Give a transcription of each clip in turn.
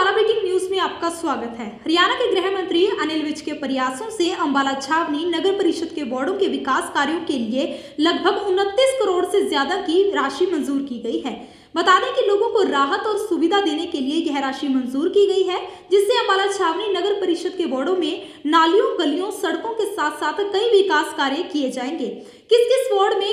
Ambala breaking news में आपका स्वागत है हरियाणा के गृह मंत्री अनिल विज के प्रयासों से अम्बाला छावनी नगर परिषद के वार्डों के विकास कार्यों के लिए लगभग उनतीस करोड़ से ज्यादा की राशि मंजूर की गई है बता दें कि लोगों को राहत और सुविधा देने के लिए यह राशि मंजूर की गई है जिससे अम्बाला छावनी नगर परिषद के वार्डो में नालियों गलियों सड़कों के साथ साथ कई विकास कार्य किए जाएंगे किस किस वार्ड में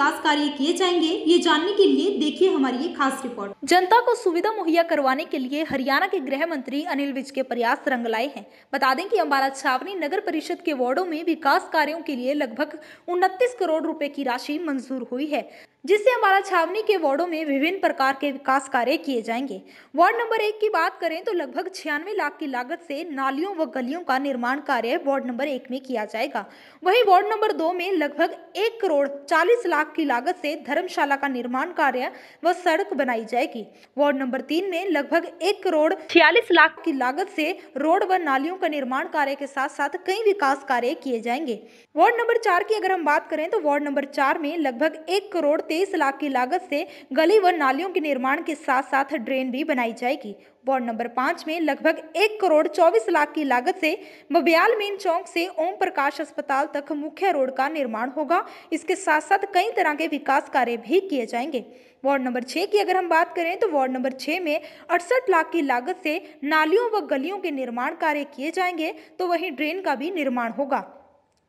विकास कार्य किए जाएंगे ये जानने के लिए देखिए हमारी ये खास रिपोर्ट जनता को सुविधा मुहैया करवाने के लिए हरियाणा के गृह मंत्री अनिल विज के प्रयास रंग लाए हैं बता दें कि अम्बाला छावनी नगर परिषद के वार्डो में विकास कार्यो के लिए लगभग उनतीस करोड़ रूपए की राशि मंजूर हुई है जिससे हमारा छावनी के वार्डो में विभिन्न प्रकार के विकास कार्य किए जाएंगे वार्ड नंबर एक की बात करें तो लगभग छियानवे लाख की लागत से नालियों व गलियों का निर्माण कार्य वार्ड नंबर एक में किया जाएगा वहीं वार्ड नंबर दो में लगभग एक करोड़ चालीस लाख की लागत से धर्मशाला का निर्माण कार्य व सड़क बनाई जाएगी वार्ड नंबर तीन में लगभग एक करोड़ छियालीस लाख की लागत से रोड व नालियों का निर्माण कार्य के साथ साथ कई विकास कार्य किए जाएंगे वार्ड नंबर चार की अगर हम बात करें तो वार्ड नंबर चार में लगभग एक करोड़ तेईस लाख की लागत से गली व नालियों के निर्माण के साथ साथ ड्रेन भी बनाई जाएगी वार्ड नंबर पाँच में लगभग एक करोड़ चौबीस लाख की लागत से बबियाल मेन चौक से ओम प्रकाश अस्पताल तक मुख्य रोड का निर्माण होगा इसके साथ साथ कई तरह के विकास कार्य भी किए जाएंगे वार्ड नंबर छः की अगर हम बात करें तो वार्ड नंबर छः में अड़सठ लाख की लागत से नालियों व गलियों के निर्माण कार्य किए जाएंगे तो वहीं ड्रेन का भी निर्माण होगा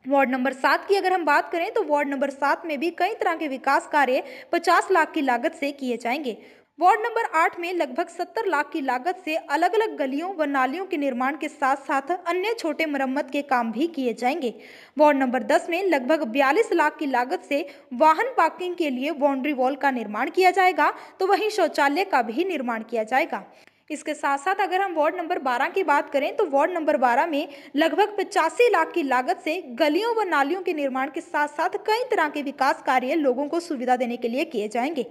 वार्ड नंबर सात की अगर हम बात करें तो वार्ड नंबर सात में भी कई तरह के विकास कार्य 50 लाख की लागत से किए जाएंगे वार्ड नंबर आठ में लगभग 70 लाख की लागत से अलग अलग गलियों व नालियों के निर्माण के साथ साथ अन्य छोटे मरम्मत के काम भी किए जाएंगे वार्ड नंबर दस में लगभग 42 लाख की लागत से वाहन पार्किंग के लिए बाउंड्री वॉल का निर्माण किया जाएगा तो वहीं शौचालय का भी निर्माण किया जाएगा इसके साथ साथ अगर हम वार्ड नंबर 12 की बात करें तो वार्ड नंबर 12 में लगभग पचासी लाख की लागत से गलियों व नालियों के निर्माण के साथ साथ कई तरह के विकास कार्य लोगों को सुविधा देने के लिए किए जाएंगे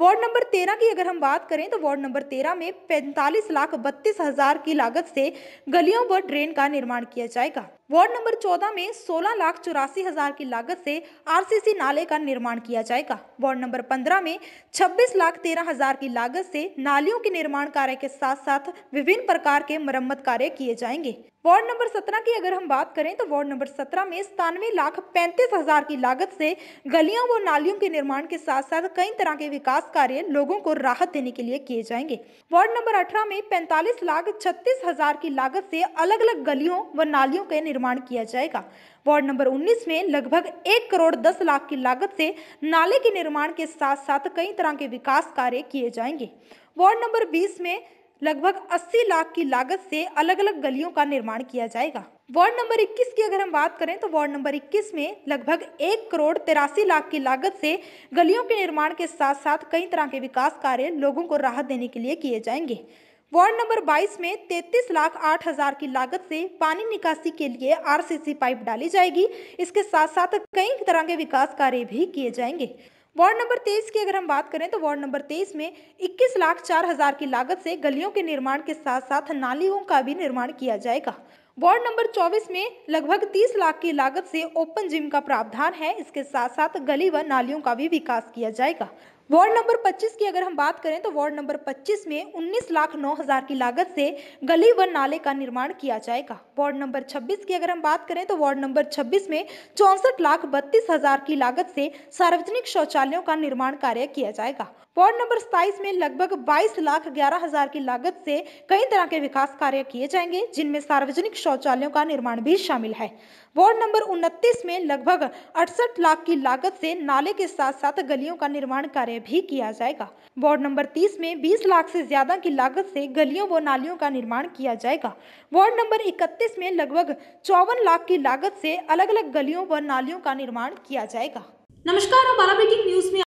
वार्ड नंबर तेरह की अगर हम बात करें तो वार्ड नंबर तेरह में पैंतालीस लाख बत्तीस हजार की लागत से गलियों व ड्रेन का निर्माण किया जाएगा वार्ड नंबर 14 में सोलह लाख चौरासी हजार की लागत से आरसीसी नाले का निर्माण किया जाएगा वार्ड नंबर 15 में 26 लाख तेरह हजार की लागत से नालियों के निर्माण कार्य के साथ साथ विभिन्न प्रकार के मरम्मत कार्य किए जाएंगे वार्ड नंबर 17 की अगर हम बात करें तो वार्ड नंबर 17 में सतानवे लाख पैंतीस हजार की लागत से गलियों व नालियों के निर्माण के साथ साथ कई तरह के विकास कार्य लोगों को राहत देने के लिए किए जाएंगे वार्ड नंबर अठारह में पैंतालीस लाख छत्तीस हजार की लागत से अलग अलग गलियों व नालियों के निर्माण किया जाएगा वार्ड नंबर 19 में लगभग एक करोड़ दस लाख की लागत से नाले के निर्माण के साथ साथ कई तरह के विकास कार्य किए जाएंगे वार्ड नंबर 20 में लगभग 80 लाख की लागत से अलग अलग गलियों का निर्माण किया जाएगा वार्ड नंबर 21 की अगर हम बात करें तो वार्ड नंबर 21 में लगभग एक करोड़ तिरासी लाख की लागत से गलियों के निर्माण के साथ साथ कई तरह के विकास कार्य लोगों को राहत देने के लिए किए जाएंगे वार्ड नंबर 22 में 33 लाख आठ हजार की लागत से पानी निकासी के लिए आरसीसी पाइप डाली जाएगी इसके साथ साथ कई तरह के विकास कार्य भी किए जाएंगे वार्ड नंबर 23 की अगर हम बात करें तो वार्ड नंबर 23 में 21 लाख चार हजार की लागत से गलियों के निर्माण के साथ साथ नालियों का भी निर्माण किया जाएगा वार्ड नंबर 24 में लगभग 30 लाख की लागत से ओपन जिम का प्रावधान है इसके साथ साथ गली व नालियों का भी विकास किया जाएगा वार्ड नंबर 25 की अगर हम बात करें तो वार्ड नंबर 25 में 19 लाख नौ हजार की लागत से गली व नाले का निर्माण किया जाएगा वार्ड नंबर 26 की अगर हम बात करें तो वार्ड नंबर 26 में चौंसठ लाख बत्तीस हजार की लागत से सार्वजनिक शौचालयों का निर्माण कार्य किया जाएगा वार्ड नंबर 27 में लगभग 22 लाख ग्यारह हजार की लागत से कई तरह के विकास कार्य किए जाएंगे जिनमें सार्वजनिक शौचालयों का निर्माण भी शामिल है वार्ड नंबर 29 में लगभग अड़सठ लाख की लागत से नाले के साथ साथ गलियों का निर्माण कार्य में भी किया जाएगा वार्ड नंबर 30 में 20 लाख से ज्यादा की लागत से गलियों व नालियों का निर्माण किया जाएगा वार्ड नंबर 31 में लगभग चौवन लाख की लागत से अलग अलग गलियों व नालियों का निर्माण किया जाएगा नमस्कार बाला ब्रेकिंग न्यूज में